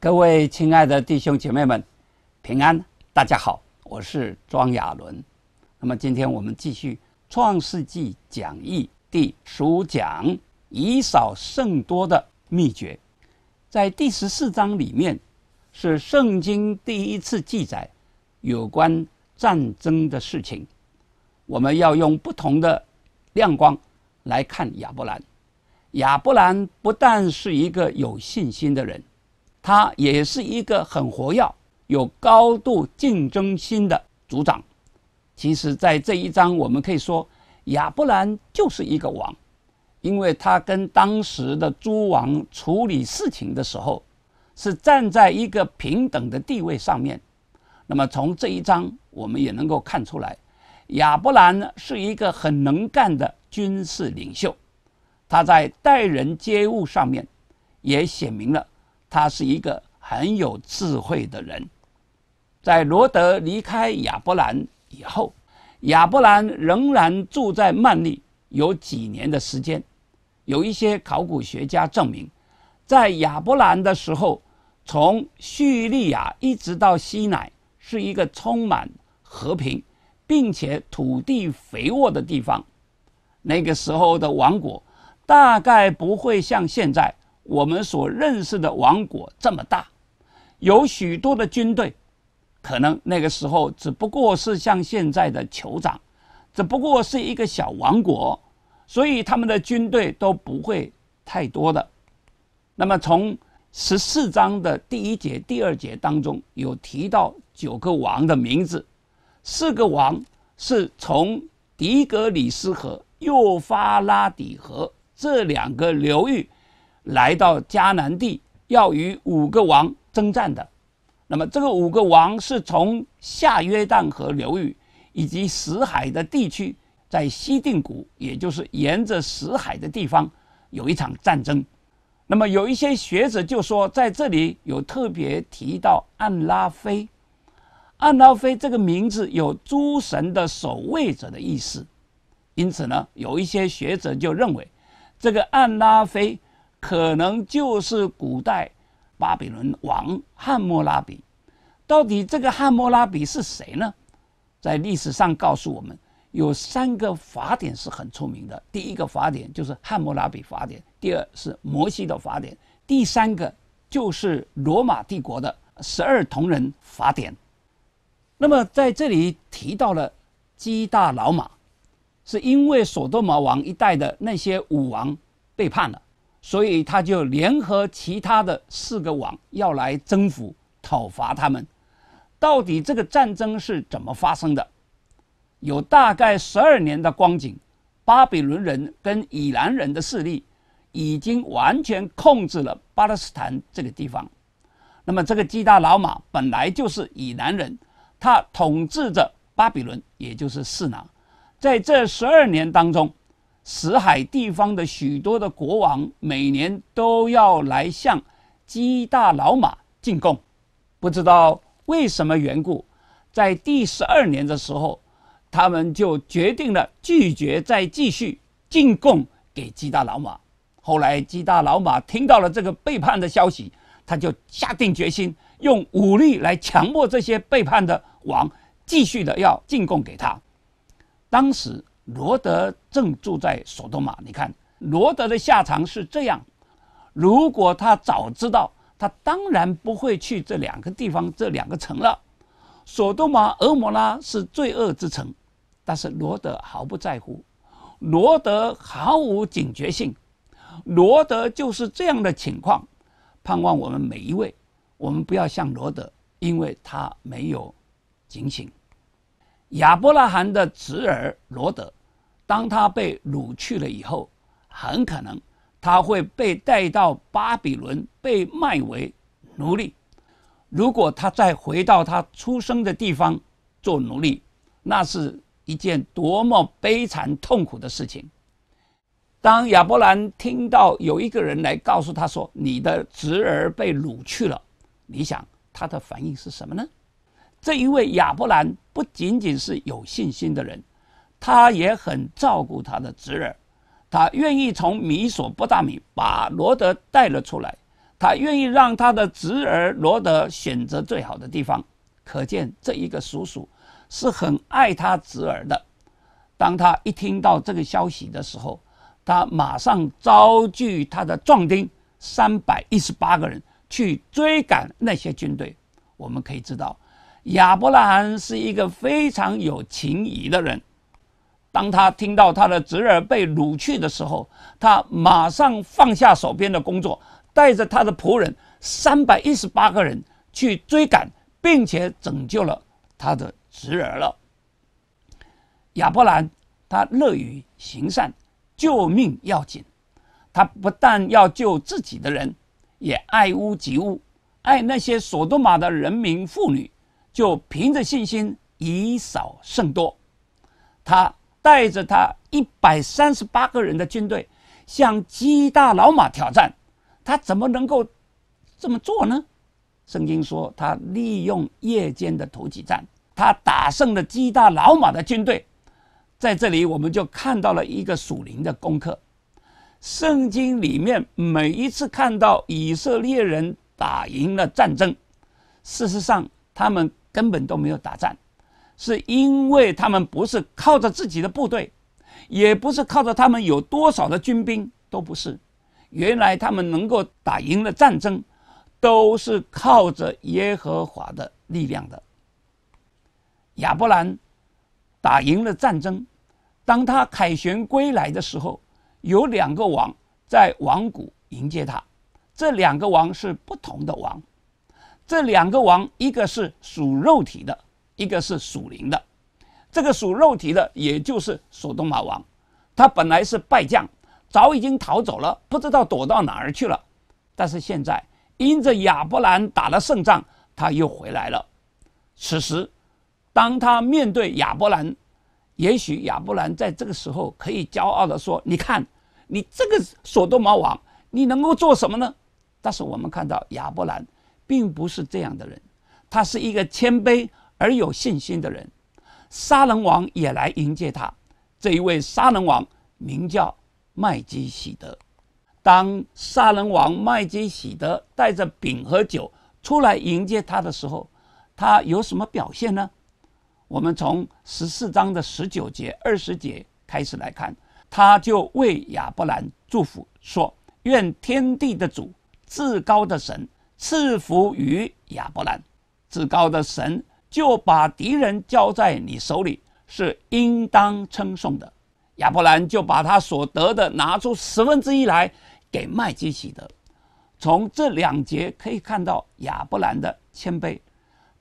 各位亲爱的弟兄姐妹们，平安，大家好，我是庄亚伦。那么今天我们继续《创世纪》讲义第十五讲，以少胜多的。秘诀，在第十四章里面，是圣经第一次记载有关战争的事情。我们要用不同的亮光来看亚伯兰。亚伯兰不但是一个有信心的人，他也是一个很活跃、有高度竞争心的族长。其实，在这一章，我们可以说，亚伯兰就是一个王。因为他跟当时的诸王处理事情的时候，是站在一个平等的地位上面。那么从这一章我们也能够看出来，亚伯兰是一个很能干的军事领袖。他在待人接物上面，也写明了他是一个很有智慧的人。在罗德离开亚伯兰以后，亚伯兰仍然住在曼利有几年的时间。有一些考古学家证明，在亚伯兰的时候，从叙利亚一直到西乃是一个充满和平，并且土地肥沃的地方。那个时候的王国，大概不会像现在我们所认识的王国这么大。有许多的军队，可能那个时候只不过是像现在的酋长，只不过是一个小王国。所以他们的军队都不会太多的。那么从十四章的第一节、第二节当中有提到九个王的名字，四个王是从迪格里斯河、幼发拉底河这两个流域来到迦南地，要与五个王征战的。那么这个五个王是从下约旦河流域以及死海的地区。在西定谷，也就是沿着死海的地方，有一场战争。那么，有一些学者就说，在这里有特别提到安拉菲。安拉菲这个名字有诸神的守卫者的意思，因此呢，有一些学者就认为，这个安拉菲可能就是古代巴比伦王汉谟拉比。到底这个汉谟拉比是谁呢？在历史上告诉我们。有三个法典是很出名的，第一个法典就是汉谟拉比法典，第二是摩西的法典，第三个就是罗马帝国的十二铜人法典。那么在这里提到了基大老马，是因为所多玛王一代的那些武王背叛了，所以他就联合其他的四个王要来征服讨伐他们。到底这个战争是怎么发生的？有大概十二年的光景，巴比伦人跟以南人的势力已经完全控制了巴勒斯坦这个地方。那么，这个基大老马本来就是以南人，他统治着巴比伦，也就是四南。在这十二年当中，死海地方的许多的国王每年都要来向基大老马进贡。不知道为什么缘故，在第十二年的时候。他们就决定了拒绝再继续进贡给基大老马。后来基大老马听到了这个背叛的消息，他就下定决心用武力来强迫这些背叛的王继续的要进贡给他。当时罗德正住在索多玛，你看罗德的下场是这样：如果他早知道，他当然不会去这两个地方、这两个城了。索多玛、俄摩拉是罪恶之城。但是罗德毫不在乎，罗德毫无警觉性，罗德就是这样的情况。盼望我们每一位，我们不要像罗德，因为他没有警醒。亚伯拉罕的侄儿罗德，当他被掳去了以后，很可能他会被带到巴比伦被卖为奴隶。如果他再回到他出生的地方做奴隶，那是。一件多么悲惨痛苦的事情！当亚伯兰听到有一个人来告诉他说：“你的侄儿被掳去了。”你想他的反应是什么呢？这一位亚伯兰不仅仅是有信心的人，他也很照顾他的侄儿，他愿意从米索波大米把罗德带了出来，他愿意让他的侄儿罗德选择最好的地方。可见这一个叔叔。是很爱他侄儿的。当他一听到这个消息的时候，他马上招聚他的壮丁三百一十八个人去追赶那些军队。我们可以知道，亚伯拉罕是一个非常有情谊的人。当他听到他的侄儿被掳去的时候，他马上放下手边的工作，带着他的仆人三百一十八个人去追赶，并且拯救了。他的侄儿了。亚伯兰他乐于行善，救命要紧。他不但要救自己的人，也爱屋及乌，爱那些所多玛的人民妇女，就凭着信心以少胜多。他带着他一百三十八个人的军队向基大老马挑战，他怎么能够这么做呢？圣经说他利用夜间的突袭战。他打胜了基大老马的军队，在这里我们就看到了一个属灵的功课。圣经里面每一次看到以色列人打赢了战争，事实上他们根本都没有打战，是因为他们不是靠着自己的部队，也不是靠着他们有多少的军兵，都不是。原来他们能够打赢了战争，都是靠着耶和华的力量的。亚伯兰打赢了战争。当他凯旋归来的时候，有两个王在王谷迎接他。这两个王是不同的王。这两个王，一个是属肉体的，一个是属灵的。这个属肉体的，也就是属多玛王，他本来是败将，早已经逃走了，不知道躲到哪儿去了。但是现在，因着亚伯兰打了胜仗，他又回来了。此时。当他面对亚伯兰，也许亚伯兰在这个时候可以骄傲地说：“你看，你这个所多玛王，你能够做什么呢？”但是我们看到亚伯兰并不是这样的人，他是一个谦卑而有信心的人。杀人王也来迎接他，这一位杀人王名叫麦基喜德。当杀人王麦基喜德带着饼和酒出来迎接他的时候，他有什么表现呢？我们从十四章的十九节、二十节开始来看，他就为亚伯兰祝福说：“愿天地的主、至高的神赐福于亚伯兰。至高的神就把敌人交在你手里，是应当称颂的。”亚伯兰就把他所得的拿出十分之一来给麦基喜德。从这两节可以看到亚伯兰的谦卑。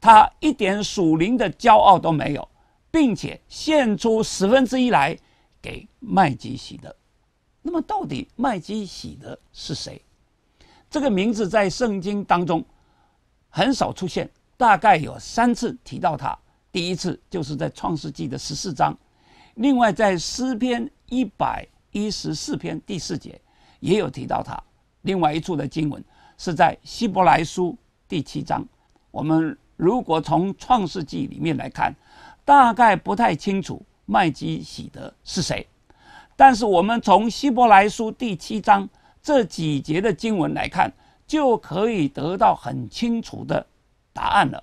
他一点属灵的骄傲都没有，并且献出十分之一来给麦基喜德。那么，到底麦基喜德是谁？这个名字在圣经当中很少出现，大概有三次提到他。第一次就是在创世纪的十四章，另外在诗篇一百一十四篇第四节也有提到他。另外一处的经文是在希伯来书第七章，我们。如果从《创世纪》里面来看，大概不太清楚麦基洗德是谁。但是我们从《希伯来书》第七章这几节的经文来看，就可以得到很清楚的答案了。《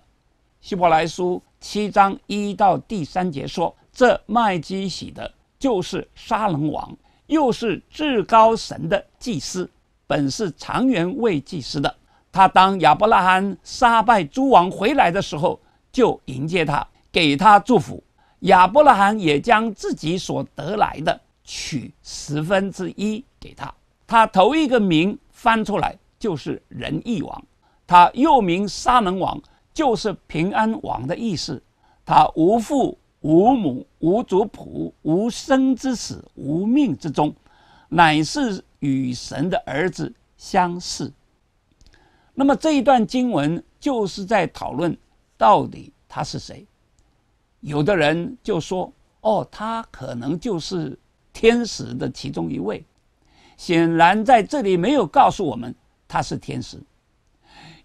希伯来书》七章一到第三节说，这麦基洗德就是沙龙王，又是至高神的祭司，本是长人为祭司的。他当亚伯拉罕杀败诸王回来的时候，就迎接他，给他祝福。亚伯拉罕也将自己所得来的取十分之一给他。他头一个名翻出来就是仁义王，他又名沙门王，就是平安王的意思。他无父无母无族谱无生之死无命之中，乃是与神的儿子相似。那么这一段经文就是在讨论，到底他是谁？有的人就说：“哦，他可能就是天使的其中一位。”显然在这里没有告诉我们他是天使。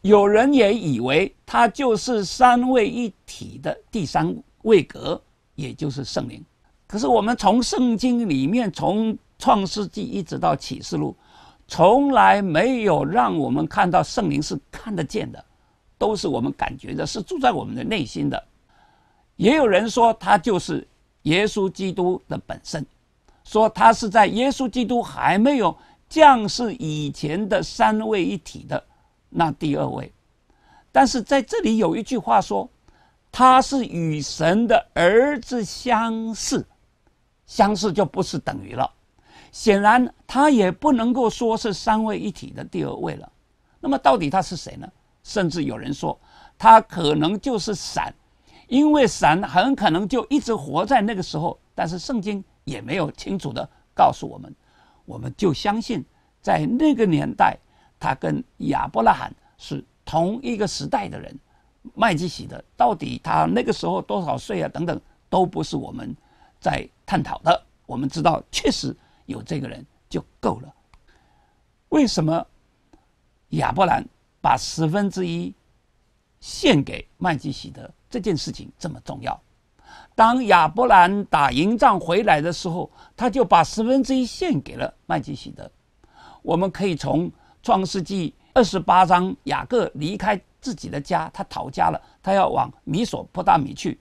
有人也以为他就是三位一体的第三位格，也就是圣灵。可是我们从圣经里面，从创世纪一直到启示录。从来没有让我们看到圣灵是看得见的，都是我们感觉的，是住在我们的内心的。也有人说他就是耶稣基督的本身，说他是在耶稣基督还没有降世以前的三位一体的那第二位。但是在这里有一句话说，他是与神的儿子相似，相似就不是等于了。显然他也不能够说是三位一体的第二位了，那么到底他是谁呢？甚至有人说他可能就是闪，因为闪很可能就一直活在那个时候，但是圣经也没有清楚的告诉我们，我们就相信在那个年代他跟亚伯拉罕是同一个时代的人。麦基喜德到底他那个时候多少岁啊？等等，都不是我们在探讨的。我们知道，确实。有这个人就够了。为什么亚伯兰把十分之一献给麦基喜德这件事情这么重要？当亚伯兰打营仗回来的时候，他就把十分之一献给了麦基喜德。我们可以从创世纪二十八章雅各离开自己的家，他逃家了，他要往米索波大米去，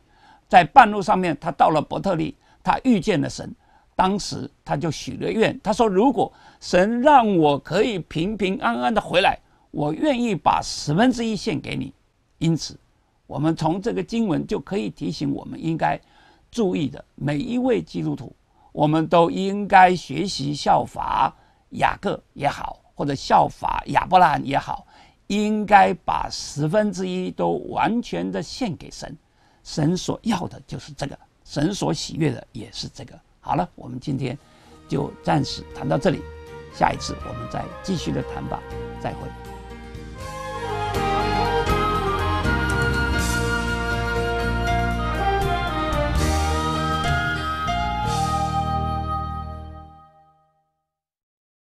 在半路上面，他到了伯特利，他遇见了神。当时他就许了愿，他说：“如果神让我可以平平安安的回来，我愿意把十分之一献给你。”因此，我们从这个经文就可以提醒我们应该注意的每一位基督徒，我们都应该学习效法雅各也好，或者效法亚伯拉罕也好，应该把十分之一都完全的献给神。神所要的就是这个，神所喜悦的也是这个。好了，我们今天就暂时谈到这里，下一次我们再继续的谈吧，再会。